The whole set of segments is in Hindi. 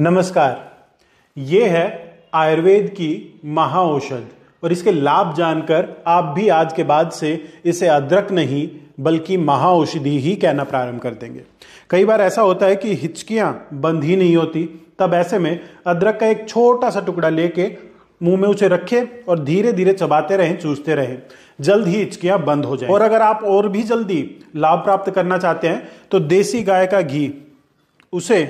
नमस्कार ये है आयुर्वेद की महाऔषध और इसके लाभ जानकर आप भी आज के बाद से इसे अदरक नहीं बल्कि महाऔषधि ही कहना प्रारंभ कर देंगे कई बार ऐसा होता है कि हिचकियाँ बंद ही नहीं होती तब ऐसे में अदरक का एक छोटा सा टुकड़ा लेके मुंह में उसे रखें और धीरे धीरे चबाते रहें चूसते रहें जल्द ही हिचकियाँ बंद हो जाए और अगर आप और भी जल्दी लाभ प्राप्त करना चाहते हैं तो देसी गाय का घी उसे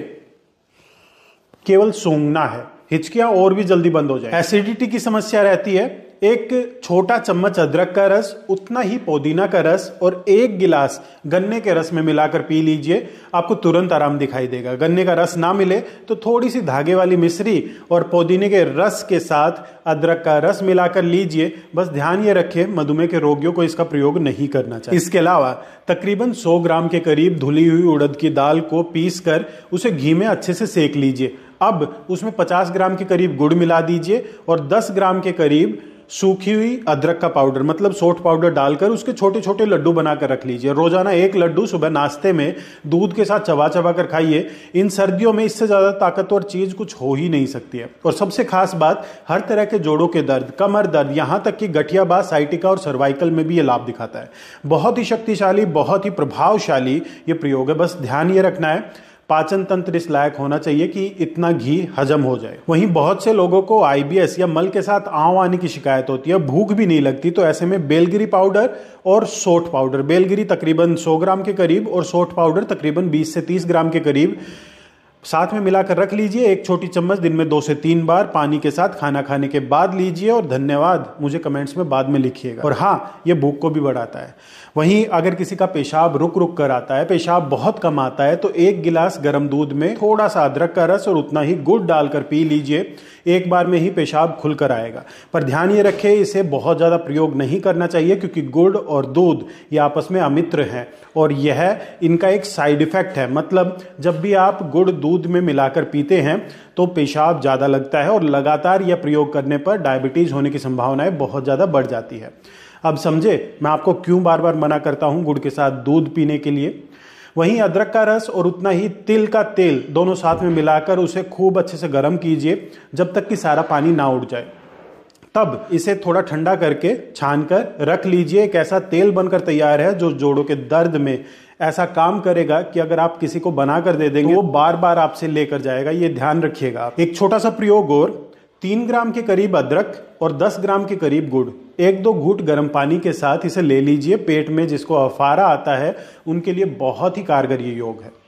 केवल सूंघना है हिचकियां और भी जल्दी बंद हो जाए एसिडिटी की समस्या रहती है एक छोटा चम्मच अदरक का रस उतना ही पुदीना का रस और एक गिलास गन्ने के रस में मिलाकर पी लीजिए आपको तुरंत आराम दिखाई देगा गन्ने का रस ना मिले तो थोड़ी सी धागे वाली मिश्री और पुदीने के रस के साथ अदरक का रस मिलाकर लीजिए बस ध्यान ये रखें मधुमेह के रोगियों को इसका प्रयोग नहीं करना चाहिए इसके अलावा तकरीबन 100 ग्राम के करीब धुली हुई उड़द की दाल को पीस कर उसे घी में अच्छे से सेक लीजिए अब उसमें 50 ग्राम के करीब गुड़ मिला दीजिए और 10 ग्राम के करीब सूखी हुई अदरक का पाउडर मतलब सोट पाउडर डालकर उसके छोटे छोटे लड्डू बनाकर रख लीजिए रोजाना एक लड्डू सुबह नाश्ते में दूध के साथ चबा चबा कर खाइए इन सर्दियों में इससे ज़्यादा ताकतवर चीज़ कुछ हो ही नहीं सकती है और सबसे खास बात हर तरह के जोड़ों के दर्द कमर दर्द यहाँ तक कि गठियाबाज साइटिका और सर्वाइकल में भी ये लाभ दिखाता है बहुत ही शक्तिशाली बहुत ही प्रभावशाली ये प्रयोग है बस ध्यान ये रखना है पाचन तंत्र इस लायक होना चाहिए कि इतना घी हजम हो जाए वहीं बहुत से लोगों को आईबीएस या मल के साथ आव आने की शिकायत होती है भूख भी नहीं लगती तो ऐसे में बेलगिरी पाउडर और सोठ पाउडर बेलगिरी तकरीबन 100 ग्राम के करीब और सोठ पाउडर तकरीबन 20 से 30 ग्राम के करीब साथ में मिलाकर रख लीजिए एक छोटी चम्मच दिन में दो से तीन बार पानी के साथ खाना खाने के बाद लीजिए और धन्यवाद मुझे कमेंट्स में बाद में लिखिएगा और हाँ ये भूख को भी बढ़ाता है वहीं अगर किसी का पेशाब रुक रुक कर आता है पेशाब बहुत कम आता है तो एक गिलास गर्म दूध में थोड़ा सा अदरक का रस और उतना ही गुड़ डालकर पी लीजिए एक बार में ही पेशाब खुल कर आएगा पर ध्यान ये रखें इसे बहुत ज़्यादा प्रयोग नहीं करना चाहिए क्योंकि गुड़ और दूध ये आपस में अमित्र हैं और यह इनका एक साइड इफेक्ट है मतलब जब भी आप गुड़ दूध दूध में मिलाकर पीते हैं तो पेशाब ज़्यादा लगता है और लगातार यह प्रयोग करने पर डायबिटीज़ होने की संभावनाएं बहुत ज़्यादा बढ़ जाती है अब समझे मैं आपको क्यों बार बार मना करता हूँ गुड़ के साथ दूध पीने के लिए वहीं अदरक का रस और उतना ही तिल का तेल दोनों साथ में मिलाकर उसे खूब अच्छे से गर्म कीजिए जब तक कि सारा पानी ना उड़ जाए तब इसे थोड़ा ठंडा करके छान कर रख लीजिए एक ऐसा तेल बनकर तैयार है जो जोड़ों के दर्द में ऐसा काम करेगा कि अगर आप किसी को बना कर दे देंगे तो वो बार बार आपसे लेकर जाएगा ये ध्यान रखिएगा एक छोटा सा प्रयोग और तीन ग्राम के करीब अदरक और दस ग्राम के करीब गुड़ एक दो घूट गर्म पानी के साथ इसे ले लीजिए पेट में जिसको अफारा आता है उनके लिए बहुत ही कारगर ये योग है